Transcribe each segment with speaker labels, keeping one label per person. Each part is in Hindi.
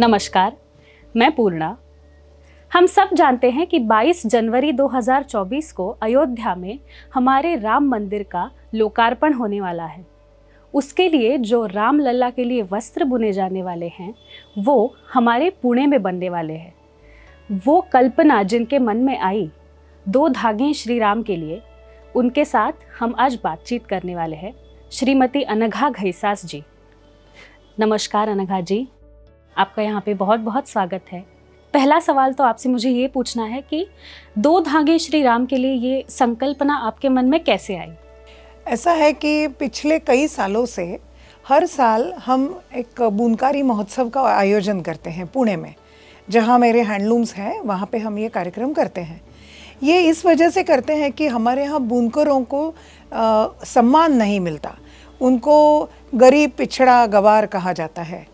Speaker 1: नमस्कार मैं पूर्णा हम सब जानते हैं कि 22 जनवरी 2024 को अयोध्या में हमारे राम मंदिर का लोकार्पण होने वाला है उसके लिए जो राम लल्ला के लिए वस्त्र बुने जाने वाले हैं वो हमारे पुणे में बनने वाले हैं वो कल्पना जिनके मन में आई दो धागे श्री राम के लिए उनके साथ हम आज बातचीत करने वाले हैं श्रीमती अनघा घैसास जी नमस्कार अनघा जी आपका यहाँ पे बहुत बहुत स्वागत है पहला सवाल तो आपसे मुझे ये पूछना है कि दो धागे श्री राम के लिए ये संकल्पना आपके मन में कैसे आई ऐसा है कि पिछले कई सालों से
Speaker 2: हर साल हम एक बुनकारी महोत्सव का आयोजन करते हैं पुणे में जहाँ मेरे हैंडलूम्स हैं वहाँ पे हम ये कार्यक्रम करते हैं ये इस वजह से करते हैं कि हमारे यहाँ बुनकरों को आ, सम्मान नहीं मिलता उनको गरीब पिछड़ा गवार कहा जाता है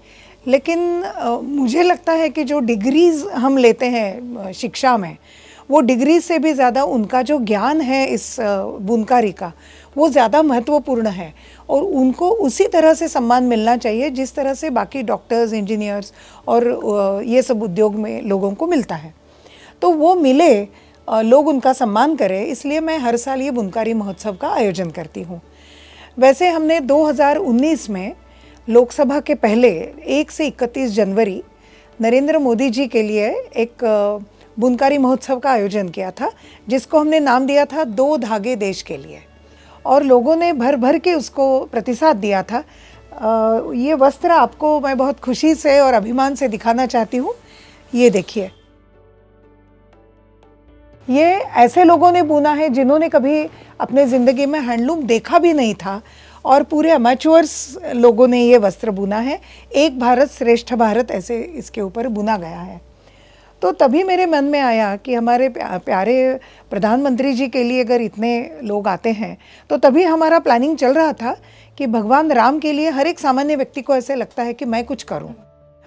Speaker 2: लेकिन आ, मुझे लगता है कि जो डिग्रीज़ हम लेते हैं शिक्षा में वो डिग्री से भी ज़्यादा उनका जो ज्ञान है इस बुनकारी का वो ज़्यादा महत्वपूर्ण है और उनको उसी तरह से सम्मान मिलना चाहिए जिस तरह से बाकी डॉक्टर्स इंजीनियर्स और ये सब उद्योग में लोगों को मिलता है तो वो मिले लोग उनका सम्मान करें इसलिए मैं हर साल ये बुनकारी महोत्सव का आयोजन करती हूँ वैसे हमने 2019 में लोकसभा के पहले एक से इकतीस जनवरी नरेंद्र मोदी जी के लिए एक बुनकारी महोत्सव का आयोजन किया था जिसको हमने नाम दिया था दो धागे देश के लिए और लोगों ने भर भर के उसको प्रतिसाद दिया था आ, ये वस्त्र आपको मैं बहुत खुशी से और अभिमान से दिखाना चाहती हूँ ये देखिए ये ऐसे लोगों ने बुना है जिन्होंने कभी अपने ज़िंदगी में हैंडलूम देखा भी नहीं था और पूरे अमेचुअर्स लोगों ने ये वस्त्र बुना है एक भारत श्रेष्ठ भारत ऐसे इसके ऊपर बुना गया है तो तभी मेरे मन में आया कि हमारे प्यारे प्रधानमंत्री जी के लिए अगर इतने लोग आते हैं तो तभी हमारा प्लानिंग चल रहा था कि भगवान राम के लिए हर एक सामान्य व्यक्ति को ऐसे लगता है कि मैं कुछ करूं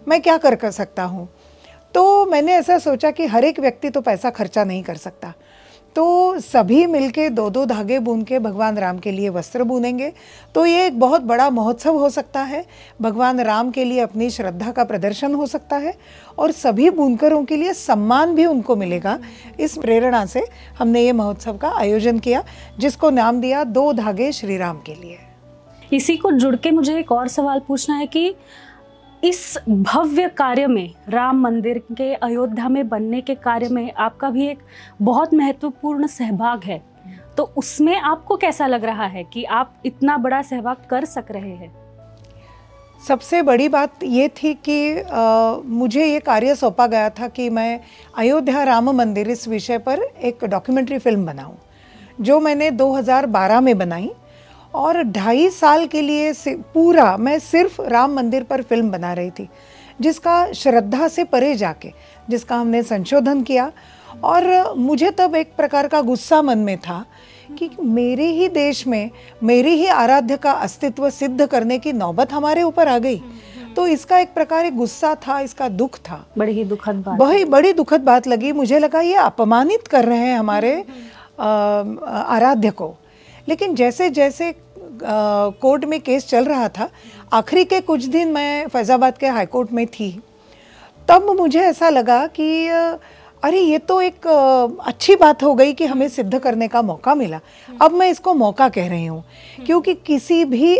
Speaker 2: मैं क्या कर कर सकता हूं तो मैंने ऐसा सोचा कि हर एक व्यक्ति तो पैसा खर्चा नहीं कर सकता तो सभी मिलके दो दो धागे बुन के भगवान राम के लिए वस्त्र बुनेंगे तो ये एक बहुत बड़ा महोत्सव हो सकता है भगवान राम के लिए अपनी श्रद्धा का प्रदर्शन हो सकता है और सभी बुनकरों के लिए सम्मान भी उनको मिलेगा इस प्रेरणा से हमने ये महोत्सव का
Speaker 1: आयोजन किया जिसको नाम दिया दो धागे श्री राम के लिए इसी को जुड़ के मुझे एक और सवाल पूछना है कि इस भव्य कार्य में राम मंदिर के अयोध्या में बनने के कार्य में आपका भी एक बहुत महत्वपूर्ण सहभाग है तो उसमें आपको कैसा लग रहा है कि आप इतना बड़ा सहभाग कर सक रहे हैं
Speaker 2: सबसे बड़ी बात ये थी कि आ, मुझे ये कार्य सौंपा गया था कि मैं अयोध्या राम मंदिर इस विषय पर एक डॉक्यूमेंट्री फिल्म बनाऊं जो मैंने 2012 में बनाई और ढाई साल के लिए पूरा मैं सिर्फ राम मंदिर पर फिल्म बना रही थी जिसका श्रद्धा से परे जाके जिसका हमने संशोधन किया और मुझे तब एक प्रकार का गुस्सा मन में था कि मेरे ही देश में मेरे ही आराध्य का अस्तित्व सिद्ध करने की नौबत हमारे ऊपर आ गई तो इसका एक प्रकार एक गुस्सा था इसका दुख था बड़ी ही दुखद बात बड़ी बड़ी दुखद बात लगी मुझे लगा ये अपमानित कर रहे हैं हमारे हम्म, हम्म। आराध्य को लेकिन जैसे जैसे कोर्ट में केस चल रहा था आखिरी के कुछ दिन मैं फैज़ाबाद के हाई कोर्ट में थी तब मुझे ऐसा लगा कि अरे ये तो एक अच्छी बात हो गई कि हमें सिद्ध करने का मौका मिला अब मैं इसको मौका कह रही हूँ क्योंकि किसी भी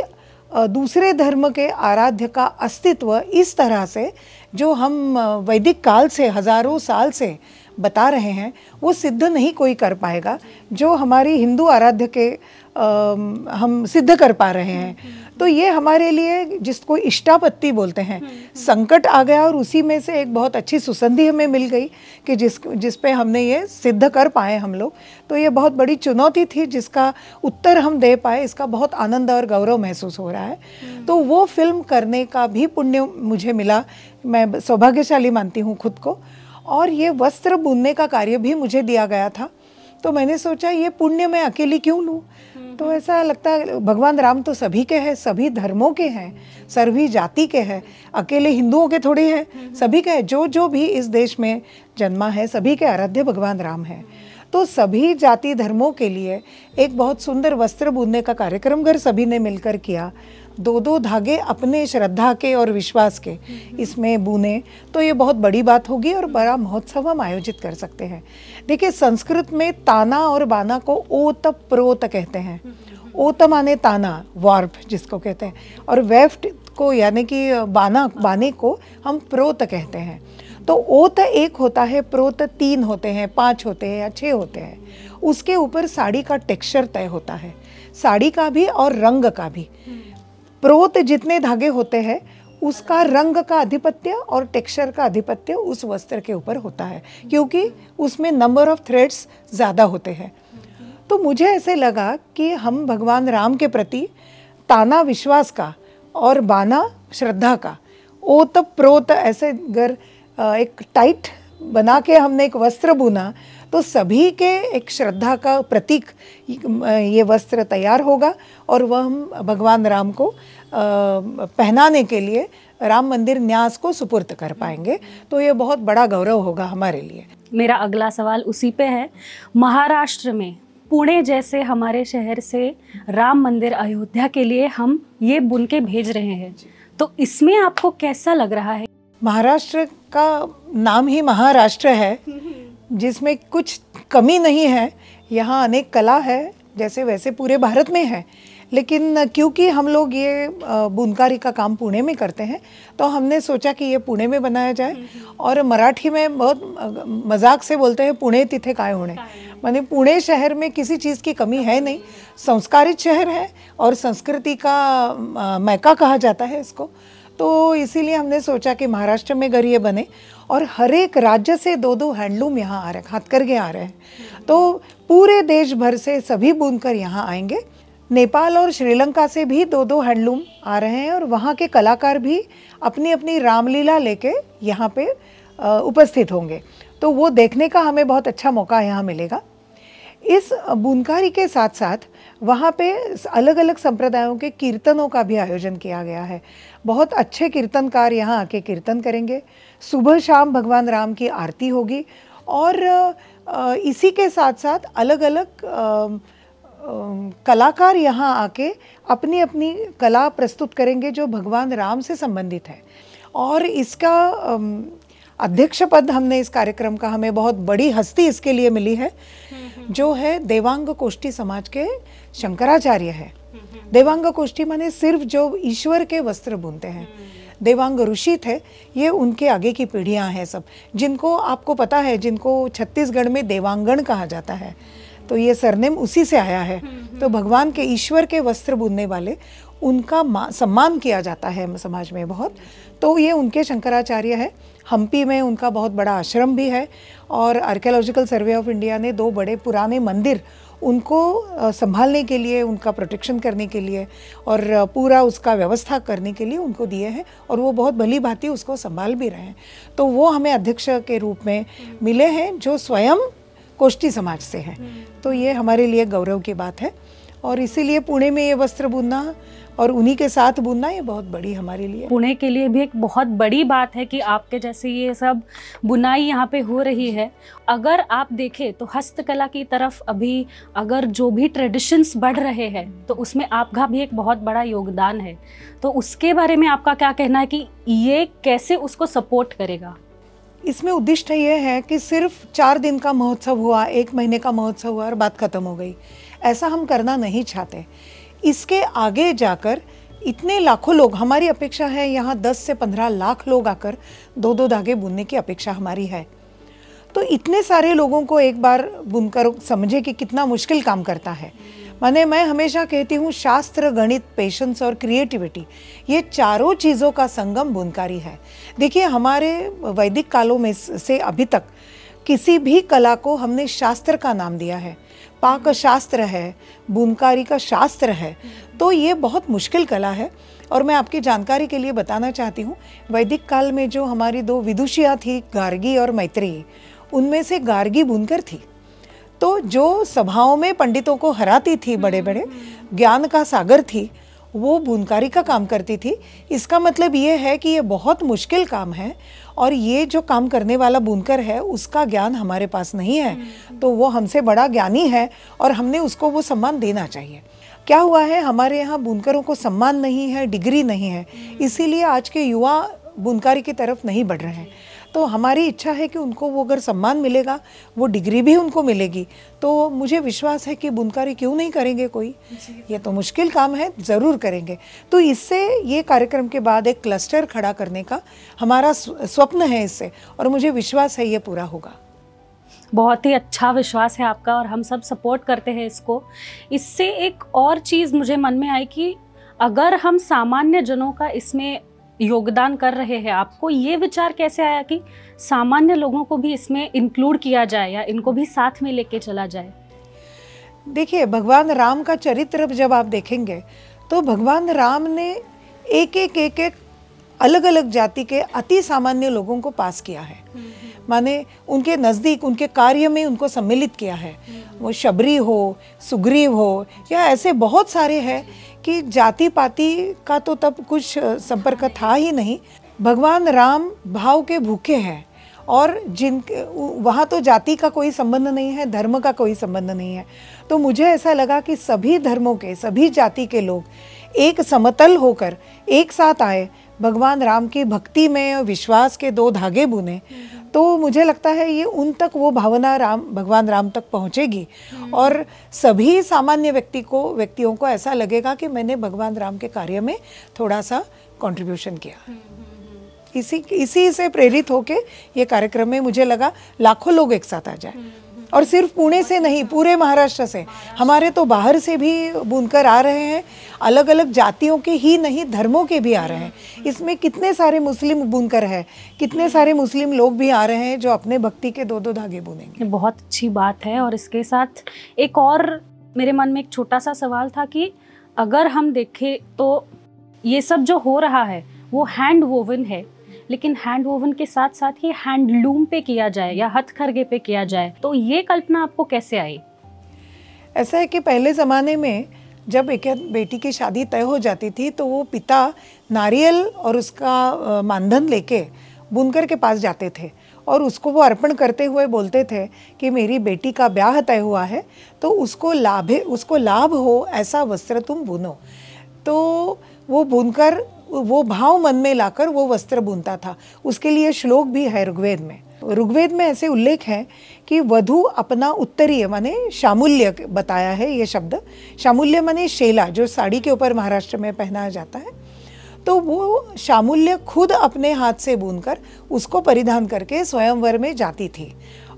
Speaker 2: दूसरे धर्म के आराध्य का अस्तित्व इस तरह से जो हम वैदिक काल से हजारों साल से बता रहे हैं वो सिद्ध नहीं कोई कर पाएगा जो हमारी हिंदू आराध्य के हम सिद्ध कर पा रहे हैं तो ये हमारे लिए जिसको इष्टापत्ति बोलते हैं संकट आ गया और उसी में से एक बहुत अच्छी सुसंधि हमें मिल गई कि जिस जिस पे हमने ये सिद्ध कर पाए हम लोग तो ये बहुत बड़ी चुनौती थी जिसका उत्तर हम दे पाए इसका बहुत आनंद और गौरव महसूस हो रहा है तो वो फिल्म करने का भी पुण्य मुझे मिला मैं सौभाग्यशाली मानती हूँ खुद को और ये वस्त्र बुनने का कार्य भी मुझे दिया गया था तो मैंने सोचा ये पुण्य मैं अकेली क्यों लूँ तो ऐसा लगता है भगवान राम तो सभी के हैं सभी धर्मों के हैं सभी जाति के हैं अकेले हिंदुओं के थोड़ी है सभी के हैं जो जो भी इस देश में जन्मा है सभी के आराध्य भगवान राम है तो सभी जाति धर्मों के लिए एक बहुत सुंदर वस्त्र बुनने का कार्यक्रम घर सभी ने मिलकर किया दो दो धागे अपने श्रद्धा के और विश्वास के इसमें बुने तो ये बहुत बड़ी बात होगी और बड़ा महोत्सव हम आयोजित कर सकते हैं देखिए संस्कृत में ताना और बाना को ओत प्रोत कहते हैं ओत माने ताना वार्प जिसको कहते हैं और वेफ्ट को यानी कि बाना बाने को हम प्रोत कहते हैं तो ओत एक होता है प्रोत तीन होते हैं पाँच होते हैं या छः होते हैं उसके ऊपर साड़ी का टेक्सचर तय होता है साड़ी का भी और रंग का भी प्रोत जितने धागे होते हैं उसका रंग का आधिपत्य और टेक्सचर का आधिपत्य उस वस्त्र के ऊपर होता है क्योंकि उसमें नंबर ऑफ थ्रेड्स ज़्यादा होते हैं तो मुझे ऐसे लगा कि हम भगवान राम के प्रति ताना विश्वास का और बाना श्रद्धा का ओत प्रोत ऐसे अगर एक टाइट बना के हमने एक वस्त्र बुना तो सभी के एक श्रद्धा का प्रतीक ये वस्त्र तैयार होगा और वह हम भगवान राम को पहनाने के लिए राम मंदिर न्यास को सुपुर्द कर पाएंगे तो ये बहुत बड़ा गौरव होगा हमारे लिए
Speaker 1: मेरा अगला सवाल उसी पे है महाराष्ट्र में पुणे जैसे हमारे शहर से राम मंदिर अयोध्या के लिए हम ये बुन के भेज रहे हैं तो इसमें आपको कैसा लग रहा है
Speaker 2: महाराष्ट्र का नाम ही महाराष्ट्र है हम्म। जिसमें कुछ कमी नहीं है यहाँ अनेक कला है जैसे वैसे पूरे भारत में है लेकिन क्योंकि हम लोग ये बुनकारी का काम पुणे में करते हैं तो हमने सोचा कि ये पुणे में बनाया जाए हम्म, हम्म। और मराठी में बहुत मजाक से बोलते हैं पुणे तिथे काय होने मैंने पुणे शहर में किसी चीज़ की कमी है नहीं संस्कारित शहर है और संस्कृति का मैका कहा जाता है इसको तो इसीलिए हमने सोचा कि महाराष्ट्र में अगर ये बने और हर एक राज्य से दो दो हैंडलूम यहाँ आ रहे हैं हाथकरघे आ रहे हैं तो पूरे देश भर से सभी बुनकर यहाँ आएंगे नेपाल और श्रीलंका से भी दो दो हैंडलूम आ रहे हैं और वहाँ के कलाकार भी अपनी अपनी रामलीला लेके यहाँ पे उपस्थित होंगे तो वो देखने का हमें बहुत अच्छा मौका यहाँ मिलेगा इस बुनकारी के साथ साथ वहाँ पे अलग अलग संप्रदायों के कीर्तनों का भी आयोजन किया गया है बहुत अच्छे कीर्तनकार यहाँ आके कीर्तन करेंगे सुबह शाम भगवान राम की आरती होगी और इसी के साथ साथ अलग अलग कलाकार यहाँ आके अपनी अपनी कला प्रस्तुत करेंगे जो भगवान राम से संबंधित है और इसका अध्यक्ष पद हमने इस कार्यक्रम का हमें बहुत बड़ी हस्ती इसके लिए मिली है जो है देवांग कोष्ठी समाज के शंकराचार्य है देवांग कोष्ठी माने सिर्फ जो ईश्वर के वस्त्र बुनते हैं देवांग ऋषि थे ये उनके आगे की पीढ़ियां हैं सब जिनको आपको पता है जिनको छत्तीसगढ़ में देवांगण कहा जाता है तो ये सरनेम उसी से आया है तो भगवान के ईश्वर के वस्त्र बुनने वाले उनका सम्मान किया जाता है समाज में बहुत तो ये उनके शंकराचार्य है हम्पी में उनका बहुत बड़ा आश्रम भी है और आर्कियोलॉजिकल सर्वे ऑफ इंडिया ने दो बड़े पुराने मंदिर उनको संभालने के लिए उनका प्रोटेक्शन करने के लिए और पूरा उसका व्यवस्था करने के लिए उनको दिए हैं और वो बहुत भली भांति उसको संभाल भी रहे हैं तो वो हमें अध्यक्ष के रूप में मिले हैं जो स्वयं कोष्टी समाज से हैं हम्म। तो ये हमारे लिए गौरव की बात है और इसीलिए पुणे में ये वस्त्र बुनना और उन्हीं के साथ बुनना ये बहुत बड़ी हमारे लिए
Speaker 1: पुणे के लिए भी एक बहुत बड़ी बात है कि आपके जैसे ये सब बुनाई यहाँ पे हो रही है अगर आप देखें तो हस्तकला की तरफ अभी अगर जो भी ट्रेडिशंस बढ़ रहे हैं तो उसमें आपका भी एक बहुत बड़ा योगदान है तो उसके बारे में आपका क्या कहना है कि ये कैसे उसको सपोर्ट करेगा इसमें
Speaker 2: उद्दिष्ट यह है कि सिर्फ चार दिन का महोत्सव हुआ एक महीने का महोत्सव हुआ और बात खत्म हो गई ऐसा हम करना नहीं चाहते इसके आगे जाकर इतने लाखों लोग हमारी अपेक्षा है यहाँ 10 से 15 लाख लोग आकर दो दो धागे बुनने की अपेक्षा हमारी है तो इतने सारे लोगों को एक बार बुनकर समझे कि कितना मुश्किल काम करता है माने मैं हमेशा कहती हूँ शास्त्र गणित पेशेंस और क्रिएटिविटी ये चारों चीज़ों का संगम बुनकारी है देखिए हमारे वैदिक कालों में से अभी तक किसी भी कला को हमने शास्त्र का नाम दिया है पाक शास्त्र है बुनकारी का शास्त्र है तो ये बहुत मुश्किल कला है और मैं आपकी जानकारी के लिए बताना चाहती हूँ वैदिक काल में जो हमारी दो विदुषियाँ थी गार्गी और मैत्री उनमें से गार्गी बुनकर थी तो जो सभाओं में पंडितों को हराती थी बड़े बड़े ज्ञान का सागर थी वो बुनकारी का काम करती थी इसका मतलब ये है कि ये बहुत मुश्किल काम है और ये जो काम करने वाला बुनकर है उसका ज्ञान हमारे पास नहीं है हम्म। तो वो हमसे बड़ा ज्ञानी है और हमने उसको वो सम्मान देना चाहिए क्या हुआ है हमारे यहाँ बुनकरों को सम्मान नहीं है डिग्री नहीं है हम्म। इसीलिए आज के युवा बुनकारी की तरफ नहीं बढ़ रहे हैं तो हमारी इच्छा है कि उनको वो अगर सम्मान मिलेगा वो डिग्री भी उनको मिलेगी तो मुझे विश्वास है कि बुनकारी क्यों नहीं करेंगे कोई ये तो मुश्किल काम है ज़रूर करेंगे तो इससे ये कार्यक्रम के बाद एक क्लस्टर खड़ा करने का हमारा स्वप्न है इससे और मुझे विश्वास
Speaker 1: है ये पूरा होगा बहुत ही अच्छा विश्वास है आपका और हम सब सपोर्ट करते हैं इसको इससे एक और चीज़ मुझे मन में आई कि अगर हम सामान्य जनों का इसमें योगदान कर रहे हैं आपको ये विचार कैसे आया कि सामान्य लोगों को भी इसमें इंक्लूड किया जाए या इनको भी साथ में लेके चला जाए
Speaker 2: देखिए भगवान राम का चरित्र जब आप देखेंगे तो भगवान राम ने एक एक एक एक अलग अलग जाति के अति सामान्य लोगों को पास किया है हम्म, हम्म। माने उनके नज़दीक उनके कार्य में उनको सम्मिलित किया है वो शबरी हो सुग्रीव हो या ऐसे बहुत सारे हैं कि जाति पाति का तो तब कुछ संपर्क था ही नहीं भगवान राम भाव के भूखे हैं और जिन वहाँ तो जाति का कोई संबंध नहीं है धर्म का कोई संबंध नहीं है तो मुझे ऐसा लगा कि सभी धर्मों के सभी जाति के लोग एक समतल होकर एक साथ आए भगवान राम की भक्ति में विश्वास के दो धागे बुने तो मुझे लगता है ये उन तक वो भावना राम भगवान राम तक पहुँचेगी हम्म। और सभी सामान्य व्यक्ति को व्यक्तियों को ऐसा लगेगा कि मैंने भगवान राम के कार्य में थोड़ा सा कंट्रीब्यूशन किया हम्म, हम्म, इसी इसी से प्रेरित होके ये कार्यक्रम में मुझे लगा लाखों लोग एक साथ आ जाए और सिर्फ पुणे से नहीं पूरे महाराष्ट्र से हमारे तो बाहर से भी बुनकर आ रहे हैं अलग अलग जातियों के ही नहीं धर्मों के भी आ रहे हैं इसमें कितने सारे मुस्लिम बुनकर हैं कितने सारे मुस्लिम लोग भी आ रहे हैं
Speaker 1: जो अपने भक्ति के दो दो धागे बुनेंगे बहुत अच्छी बात है और इसके साथ एक और मेरे मन में एक छोटा सा सवाल था कि अगर हम देखें तो ये सब जो हो रहा है वो हैंड वोवन है लेकिन हैंड वोवन के साथ साथ ये हैंडलूम पे किया जाए या खरगे पे किया जाए तो ये कल्पना आपको कैसे आई ऐसा
Speaker 2: है कि पहले ज़माने में जब एक बेटी की शादी तय हो जाती थी तो वो पिता नारियल और उसका मानधन लेके बुनकर के पास जाते थे और उसको वो अर्पण करते हुए बोलते थे कि मेरी बेटी का ब्याह तय हुआ है तो उसको लाभे उसको लाभ हो ऐसा वस्त्र तुम बुनो तो वो बुनकर वो भाव मन में लाकर वो वस्त्र बुनता था उसके लिए श्लोक भी है ऋग्वेद में ऋग्वेद में ऐसे उल्लेख है कि वधु अपना उत्तरीय माने शामूल्य बताया है ये शब्द शामूल्य माने शेला जो साड़ी के ऊपर महाराष्ट्र में पहनाया जाता है तो वो शामूल्य खुद अपने हाथ से बुनकर उसको परिधान करके स्वयंवर में जाती थी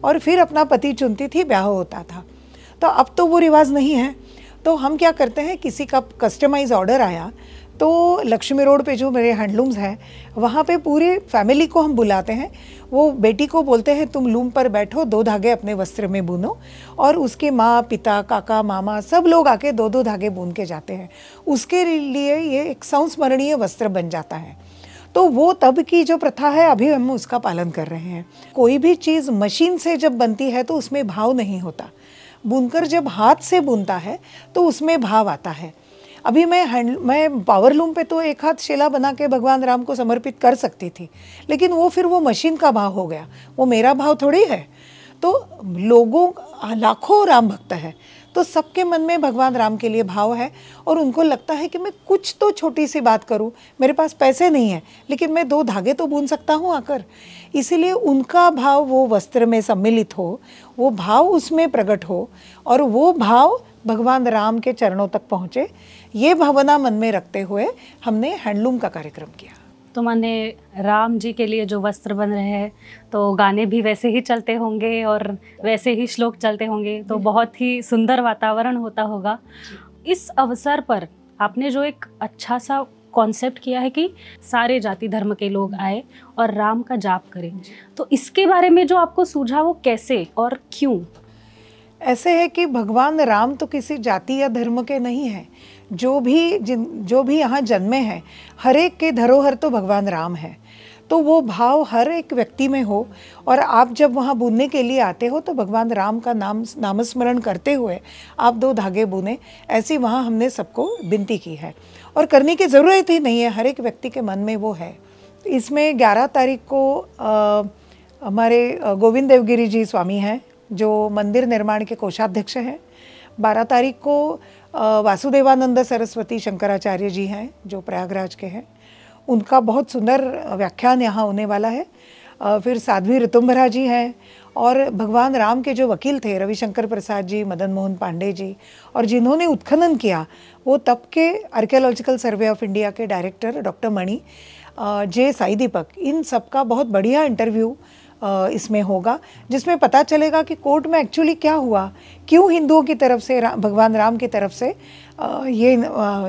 Speaker 2: और फिर अपना पति चुनती थी ब्याह होता था तो अब तो वो रिवाज नहीं है तो हम क्या करते हैं किसी का कस्टमाइज ऑर्डर आया तो लक्ष्मी रोड पे जो मेरे हैंडलूम्स हैं वहाँ पे पूरे फैमिली को हम बुलाते हैं वो बेटी को बोलते हैं तुम लूम पर बैठो दो धागे अपने वस्त्र में बुनो और उसके माँ पिता काका मामा सब लोग आके दो दो धागे बुन के जाते हैं उसके लिए ये एक संस्मरणीय वस्त्र बन जाता है तो वो तब की जो प्रथा है अभी हम उसका पालन कर रहे हैं कोई भी चीज़ मशीन से जब बनती है तो उसमें भाव नहीं होता बुनकर जब हाथ से बुनता है तो उसमें भाव आता है अभी मैं हैंड मैं पावर लूम पे तो एक हाथ शिला बना के भगवान राम को समर्पित कर सकती थी लेकिन वो फिर वो मशीन का भाव हो गया वो मेरा भाव थोड़ी है तो लोगों लाखों राम भक्त हैं तो सबके मन में भगवान राम के लिए भाव है और उनको लगता है कि मैं कुछ तो छोटी सी बात करूं मेरे पास पैसे नहीं है लेकिन मैं दो धागे तो बुन सकता हूं आकर इसीलिए उनका भाव वो वस्त्र में सम्मिलित हो वो भाव उसमें प्रकट हो और वो भाव भगवान राम के चरणों तक पहुँचे ये भावना मन में रखते हुए हमने हैंडलूम का कार्यक्रम किया
Speaker 1: तो माने राम जी के लिए जो वस्त्र बन रहे हैं तो गाने भी वैसे ही चलते होंगे और वैसे ही श्लोक चलते होंगे तो हम्म। बहुत ही सुंदर वातावरण होता होगा इस अवसर पर आपने जो एक अच्छा सा कॉन्सेप्ट किया है कि सारे जाति धर्म के लोग हम्म। आए और राम का जाप करें तो इसके बारे में जो आपको सूझा वो कैसे और क्यों ऐसे है कि भगवान राम तो
Speaker 2: किसी जाति या धर्म के नहीं हैं जो भी जिन जो भी यहाँ जन्मे हैं हर एक के धरोहर तो भगवान राम है तो वो भाव हर एक व्यक्ति में हो और आप जब वहाँ बुनने के लिए आते हो तो भगवान राम का नाम नामस्मरण करते हुए आप दो धागे बुने ऐसी वहाँ हमने सबको विनती की है और करने की ज़रूरत ही नहीं है हर एक व्यक्ति के मन में वो है इसमें ग्यारह तारीख को आ, हमारे गोविंद देवगिरी जी स्वामी हैं जो मंदिर निर्माण के कोषाध्यक्ष हैं बारह तारीख को वासुदेवानंद सरस्वती शंकराचार्य जी हैं जो प्रयागराज के हैं उनका बहुत सुंदर व्याख्यान यहाँ होने वाला है फिर साध्वी ऋतुम्भरा जी हैं और भगवान राम के जो वकील थे रविशंकर प्रसाद जी मदन मोहन पांडे जी और जिन्होंने उत्खनन किया वो तब के आर्कियोलॉजिकल सर्वे ऑफ इंडिया के director doctor Mani J Sai Deepak इन सबका बहुत बढ़िया इंटरव्यू इसमें होगा जिसमें पता चलेगा कि कोर्ट में एक्चुअली क्या हुआ क्यों हिंदुओं की तरफ से रा, भगवान राम की तरफ से ये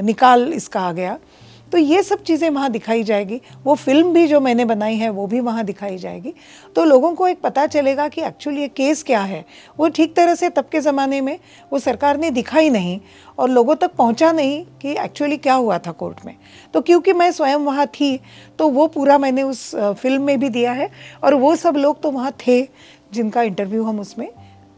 Speaker 2: निकाल इसका आ गया तो ये सब चीज़ें वहाँ दिखाई जाएगी वो फिल्म भी जो मैंने बनाई है वो भी वहाँ दिखाई जाएगी तो लोगों को एक पता चलेगा कि एक्चुअली ये केस क्या है वो ठीक तरह से तब के ज़माने में वो सरकार ने दिखाई नहीं और लोगों तक पहुँचा नहीं कि एक्चुअली क्या हुआ था कोर्ट में तो क्योंकि मैं स्वयं वहाँ थी तो वो पूरा मैंने उस फिल्म में भी दिया है और वो सब लोग तो वहाँ थे जिनका इंटरव्यू हम उसमें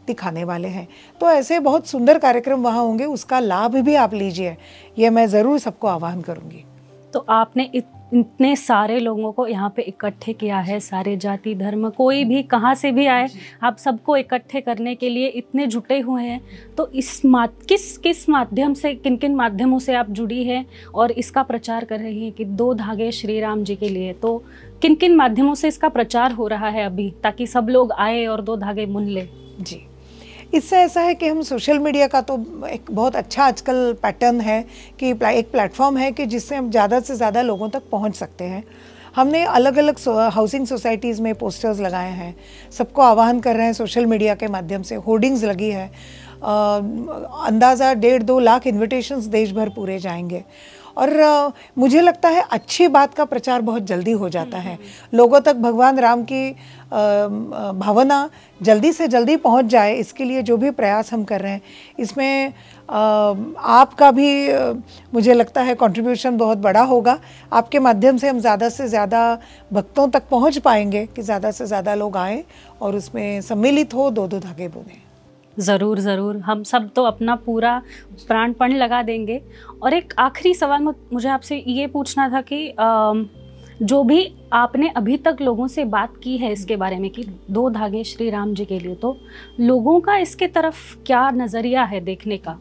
Speaker 2: दिखाने वाले हैं तो ऐसे बहुत सुंदर कार्यक्रम वहाँ
Speaker 1: होंगे उसका लाभ भी आप लीजिए यह मैं ज़रूर सबको आह्वान करूँगी तो आपने इतने सारे लोगों को यहाँ पे इकट्ठे किया है सारे जाति धर्म कोई भी कहाँ से भी आए आप सबको इकट्ठे करने के लिए इतने जुटे हुए हैं तो इस मा किस किस माध्यम से किन किन माध्यमों से आप जुड़ी हैं और इसका प्रचार कर रही है कि दो धागे श्री राम जी के लिए तो किन किन माध्यमों से इसका प्रचार हो रहा है अभी ताकि सब लोग आए और दो धागे मुन ले जी
Speaker 2: इससे ऐसा है कि हम सोशल मीडिया का तो एक बहुत अच्छा आजकल पैटर्न है कि एक प्लेटफॉर्म है कि जिससे हम ज़्यादा से ज़्यादा लोगों तक पहुंच सकते हैं हमने अलग अलग हाउसिंग सोसाइटीज़ में पोस्टर्स लगाए हैं सबको आह्वान कर रहे हैं सोशल मीडिया के माध्यम से होर्डिंग्स लगी है अंदाज़ा डेढ़ दो लाख इन्विटेशंस देश भर पूरे जाएंगे और मुझे लगता है अच्छी बात का प्रचार बहुत जल्दी हो जाता है लोगों तक भगवान राम की भावना जल्दी से जल्दी पहुंच जाए इसके लिए जो भी प्रयास हम कर रहे हैं इसमें आपका भी मुझे लगता है कंट्रीब्यूशन बहुत बड़ा होगा आपके माध्यम से हम ज़्यादा से ज़्यादा भक्तों तक पहुंच पाएंगे कि ज़्यादा से ज़्यादा लोग आएँ और उसमें सम्मिलित हो दो दो धागे बुने
Speaker 1: ज़रूर ज़रूर हम सब तो अपना पूरा प्राणपण लगा देंगे और एक आखिरी सवाल मुझे आपसे ये पूछना था कि आ, जो भी आपने अभी तक लोगों से बात की है इसके बारे में कि दो धागे श्री राम जी के लिए तो लोगों का इसके तरफ क्या नज़रिया है देखने का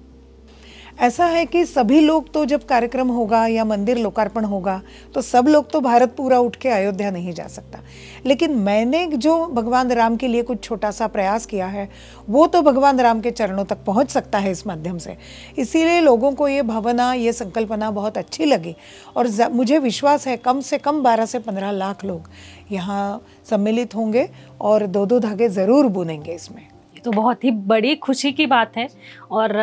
Speaker 2: ऐसा है कि सभी लोग तो जब कार्यक्रम होगा या मंदिर लोकार्पण होगा तो सब लोग तो भारत पूरा उठ के अयोध्या नहीं जा सकता लेकिन मैंने जो भगवान राम के लिए कुछ छोटा सा प्रयास किया है वो तो भगवान राम के चरणों तक पहुंच सकता है इस माध्यम से इसीलिए लोगों को ये भावना ये संकल्पना बहुत अच्छी लगी और मुझे विश्वास है कम से कम बारह से पंद्रह लाख लोग यहाँ सम्मिलित होंगे और दो दो धागे ज़रूर बुनेंगे इसमें
Speaker 1: तो बहुत ही बड़ी खुशी की बात है और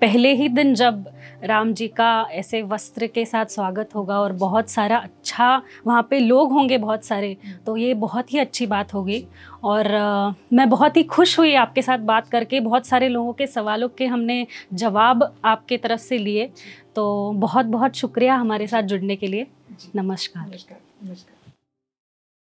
Speaker 1: पहले ही दिन जब राम जी का ऐसे वस्त्र के साथ स्वागत होगा और बहुत सारा अच्छा वहाँ पे लोग होंगे बहुत सारे तो ये बहुत ही अच्छी बात होगी और मैं बहुत ही खुश हुई आपके साथ बात करके बहुत सारे लोगों के सवालों के हमने जवाब आपके तरफ से लिए तो बहुत बहुत शुक्रिया हमारे साथ जुड़ने के लिए नमस्कार नमस्कार नमस्कार